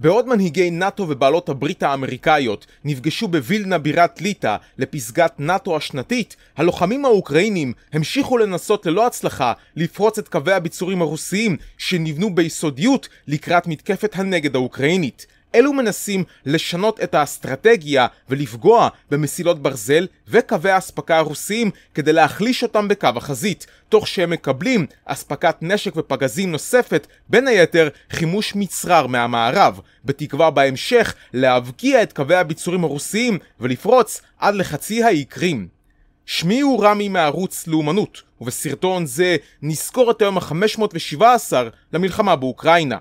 בעוד מנהיגי נאט"ו ובעלות הברית האמריקאיות נפגשו בווילנה בירת ליטא לפסגת נאט"ו השנתית, הלוחמים האוקראינים המשיכו לנסות ללא הצלחה לפרוץ את קווי הביצורים הרוסיים שנבנו ביסודיות לקראת מתקפת הנגד האוקראינית. אלו מנסים לשנות את האסטרטגיה ולפגוע במסילות ברזל וקווי האספקה הרוסיים כדי להחליש אותם בקו החזית, תוך שהם מקבלים אספקת נשק ופגזים נוספת, בין היתר חימוש מצרר מהמערב, בתקווה בהמשך להבקיע את קווי הביצורים הרוסיים ולפרוץ עד לחצי האי קרים. שמי הוא רמי מערוץ לאומנות, ובסרטון זה נזכור את היום ה-517 למלחמה באוקראינה.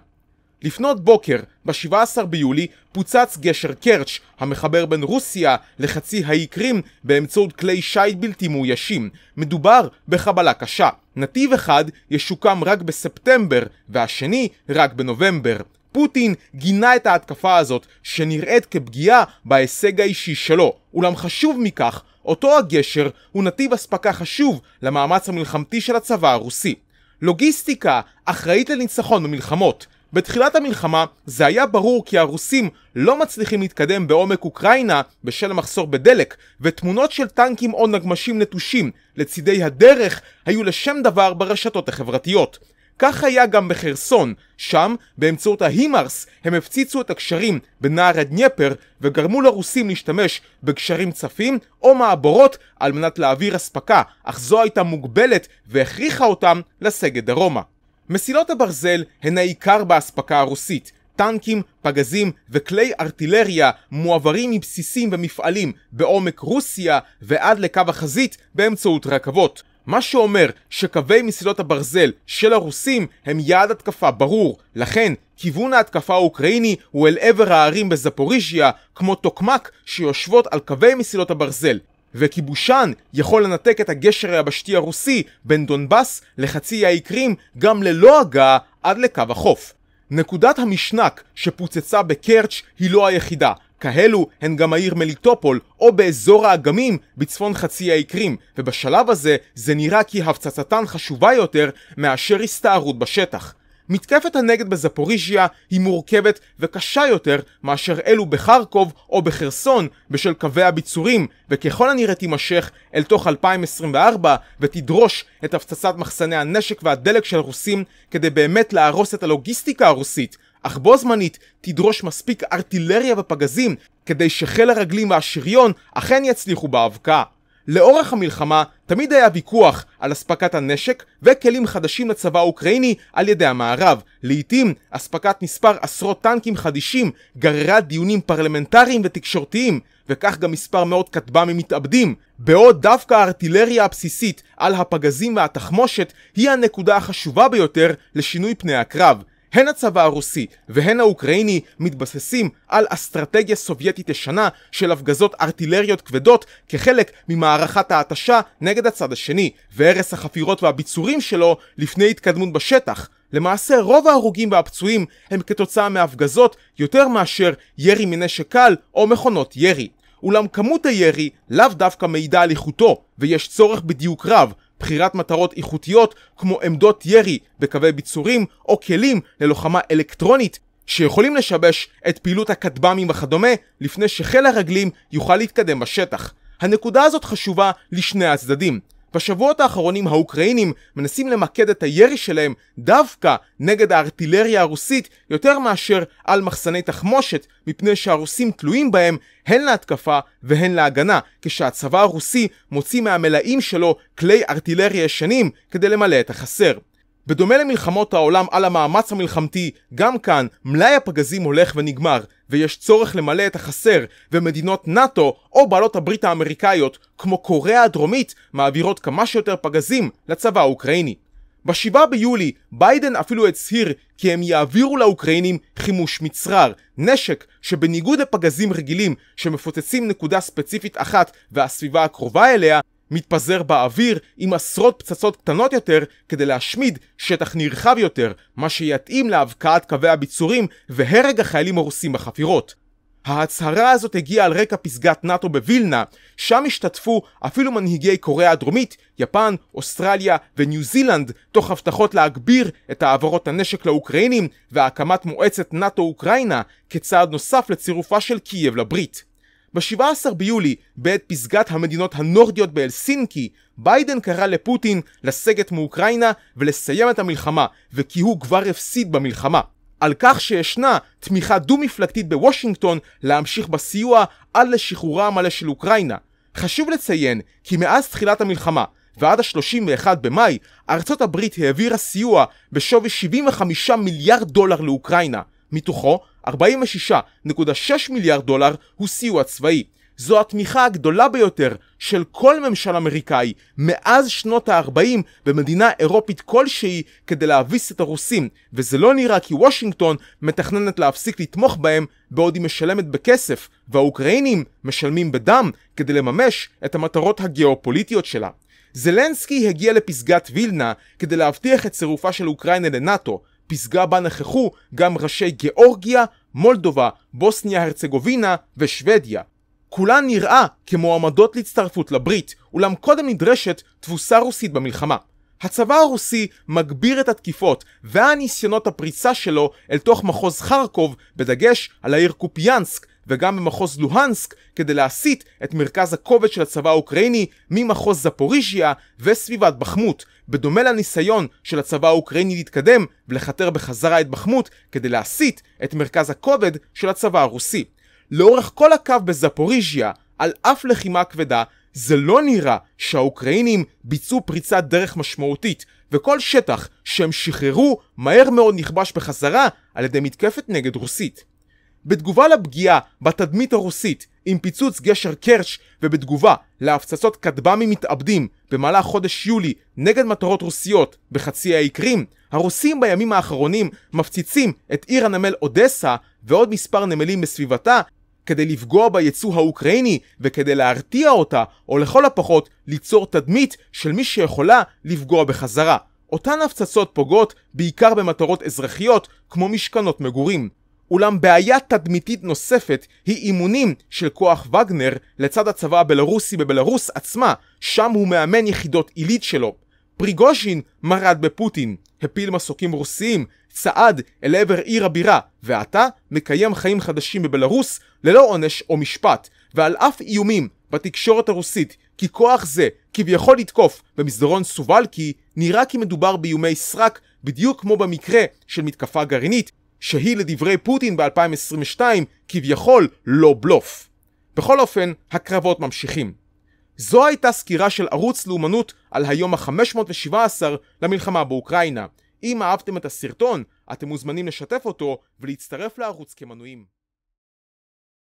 לפנות בוקר, ב-17 ביולי, פוצץ גשר קרץ', המחבר בין רוסיה לחצי האי קרים באמצעות כלי שיט בלתי מאוישים. מדובר בחבלה קשה. נתיב אחד ישוקם רק בספטמבר, והשני רק בנובמבר. פוטין גינה את ההתקפה הזאת, שנראית כפגיעה בהישג האישי שלו. אולם חשוב מכך, אותו הגשר הוא נתיב אספקה חשוב למאמץ המלחמתי של הצבא הרוסי. לוגיסטיקה אחראית לניצחון במלחמות. בתחילת המלחמה זה היה ברור כי הרוסים לא מצליחים להתקדם בעומק אוקראינה בשל המחסור בדלק, ותמונות של טנקים או נגמשים נטושים לצידי הדרך היו לשם דבר ברשתות החברתיות. כך היה גם בחרסון, שם באמצעות ההימארס הם הפציצו את הקשרים בנהר הדניפר וגרמו לרוסים להשתמש בקשרים צפים או מעבורות על מנת להעביר אספקה, אך זו הייתה מוגבלת והכריחה אותם לסגת דרומה. מסילות הברזל הן העיקר באספקה הרוסית. טנקים, פגזים וכלי ארטילריה מועברים מבסיסים ומפעלים בעומק רוסיה ועד לקו החזית באמצעות רכבות. מה שאומר שקווי מסילות הברזל של הרוסים הם יעד התקפה ברור, לכן כיוון ההתקפה האוקראיני הוא אל עבר הערים בזפוריז'יה, כמו טוקמק שיושבות על קווי מסילות הברזל. וכיבושן יכול לנתק את הגשר היבשתי הרוסי בין דונבאס לחצי האי קרים גם ללא הגעה עד לקו החוף. נקודת המשנק שפוצצה בקרץ' היא לא היחידה, כאלו הן גם העיר מליטופול או באזור האגמים בצפון חצי האי קרים, ובשלב הזה זה נראה כי הפצצתן חשובה יותר מאשר הסתערות בשטח. מתקפת הנגד בזפוריז'יה היא מורכבת וקשה יותר מאשר אלו בחרקוב או בחרסון בשל קווי הביצורים, וככל הנראה תימשך אל תוך 2024 ותדרוש את הפצצת מחסני הנשק והדלק של הרוסים כדי באמת להרוס את הלוגיסטיקה הרוסית. אך בו זמנית תדרוש מספיק ארטילריה ופגזים כדי שחיל הרגלים והשריון אכן יצליחו באבקה לאורך המלחמה תמיד היה ויכוח על אספקת הנשק וכלים חדשים לצבא האוקראיני על ידי המערב. לעיתים אספקת מספר עשרות טנקים חדישים גררה דיונים פרלמנטריים ותקשורתיים, וכך גם מספר מאות כטב"מים מתאבדים, בעוד דווקא הארטילריה הבסיסית על הפגזים והתחמושת היא הנקודה החשובה ביותר לשינוי פני הקרב. הן הצבא הרוסי והן האוקראיני מתבססים על אסטרטגיה סובייטית ישנה של הפגזות ארטילריות כבדות כחלק ממערכת ההתשה נגד הצד השני והרס החפירות והביצורים שלו לפני התקדמות בשטח. למעשה רוב ההרוגים והפצועים הם כתוצאה מהפגזות יותר מאשר ירי מנשק קל או מכונות ירי. אולם כמות הירי לאו דווקא מעידה על איכותו, ויש צורך בדיוק רב, בחירת מטרות איכותיות כמו עמדות ירי בקווי ביצורים או כלים ללוחמה אלקטרונית שיכולים לשבש את פעילות הכטב"מים וכדומה לפני שחיל הרגלים יוכל להתקדם בשטח. הנקודה הזאת חשובה לשני הצדדים. בשבועות האחרונים האוקראינים מנסים למקד את הירי שלהם דווקא נגד הארטילריה הרוסית יותר מאשר על מחסני תחמושת, מפני שהרוסים תלויים בהם הן להתקפה והן להגנה, כשהצבא הרוסי מוציא מהמלאים שלו כלי ארטילריה ישנים כדי למלא את החסר. בדומה למלחמות העולם על המאמץ המלחמתי, גם כאן מלאי הפגזים הולך ונגמר, ויש צורך למלא את החסר, ומדינות נאט"ו או בעלות הברית האמריקאיות, כמו קוריאה הדרומית, מעבירות כמה שיותר פגזים לצבא האוקראיני. ב-7 ביולי ביידן אפילו הצהיר כי הם יעבירו לאוקראינים חימוש מצרר, נשק שבניגוד לפגזים רגילים שמפוצצים נקודה ספציפית אחת והסביבה הקרובה אליה, מתפזר באוויר עם עשרות פצצות קטנות יותר כדי להשמיד שטח נרחב יותר, מה שיתאים להבקעת קווי הביצורים והרג החיילים הרוסים בחפירות. ההצהרה הזאת הגיעה על רקע פסגת נאט"ו בווילנה, שם השתתפו אפילו מנהיגי קוריאה הדרומית, יפן, אוסטרליה וניו זילנד, תוך הבטחות להגביר את העברות הנשק לאוקראינים והקמת מועצת נאט"ו אוקראינה כצעד נוסף לצירופה של קייב לברית. ב-17 ביולי, בעת פסגת המדינות הנורדיות בהלסינקי, ביידן קרא לפוטין לסגת מאוקראינה ולסיים את המלחמה, וכי הוא כבר הפסיד במלחמה. על כך שישנה תמיכה דו-מפלגתית בוושינגטון להמשיך בסיוע עד לשחרורה המלא של אוקראינה. חשוב לציין כי מאז תחילת המלחמה ועד ה-31 במאי, ארצות הברית העבירה סיוע בשווי 75 מיליארד דולר לאוקראינה. מתוכו 46.6 מיליארד דולר הוא סיוע צבאי. זו התמיכה הגדולה ביותר של כל ממשל אמריקאי מאז שנות ה-40 במדינה אירופית כלשהי כדי להביס את הרוסים, וזה לא נראה כי וושינגטון מתכננת להפסיק לתמוך בהם בעוד היא משלמת בכסף, והאוקראינים משלמים בדם כדי לממש את המטרות הגיאופוליטיות שלה. זלנסקי הגיע לפסגת וילנה כדי להבטיח את צירופה של אוקראינה לנאטו, פסגה בה נכחו גם ראשי גאורגיה, מולדובה, בוסניה הרצגובינה ושוודיה. כולן נראה כמועמדות להצטרפות לברית, אולם קודם נדרשת תבוסה רוסית במלחמה. הצבא הרוסי מגביר את התקיפות והניסיונות הפריצה שלו אל תוך מחוז חרקוב, בדגש על העיר קופיאנסק, וגם במחוז לוהנסק כדי להסיט את מרכז הכובד של הצבא האוקראיני ממחוז זפוריז'יה וסביבת בחמות, בדומה לניסיון של הצבא האוקראיני להתקדם ולכתר בחזרה את בחמות כדי להסיט את מרכז הכובד של הצבא הרוסי. לאורך כל הקו בזפוריז'יה, על אף לחימה כבדה, זה לא נראה שהאוקראינים ביצעו פריצת דרך משמעותית, וכל שטח שהם שחררו מהר מאוד נכבש בחזרה על ידי מתקפת נגד רוסית. בתגובה לפגיעה בתדמית הרוסית עם פיצוץ גשר קרץ' ובתגובה להפצצות כטב"מים מתאבדים במהלך חודש יולי נגד מטרות רוסיות בחצי האי קרים, הרוסים בימים האחרונים מפציצים את עיר הנמל אודסה ועוד מספר נמלים בסביבתה כדי לפגוע ביצוא האוקראיני וכדי להרתיע אותה, או לכל הפחות ליצור תדמית של מי שיכולה לפגוע בחזרה. אותן הפצצות פוגעות בעיקר במטרות אזרחיות כמו משכנות מגורים. אולם בעיה תדמיתית נוספת היא אימונים של כוח וגנר לצד הצבא הבלרוסי בבלרוס עצמה, שם הוא מאמן יחידות עילית שלו. פריגוז'ין מרד בפוטין, הפיל מסוקים רוסיים, צעד אל עבר עיר הבירה, ועתה מקיים חיים חדשים בבלרוס ללא עונש או משפט, ועל אף איומים בתקשורת הרוסית כי כוח זה כביכול לתקוף במסדרון סובלקי, נראה כי מדובר באיומי סרק בדיוק כמו במקרה של מתקפה גרעינית, שהיא לדברי פוטין ב-2022 כביכול לא בלוף. בכל אופן, הקרבות ממשיכים. זו הייתה סקירה של ערוץ לאומנות על היום ה-517 למלחמה באוקראינה. אם אהבתם את הסרטון, אתם מוזמנים לשתף אותו ולהצטרף לערוץ כמנויים.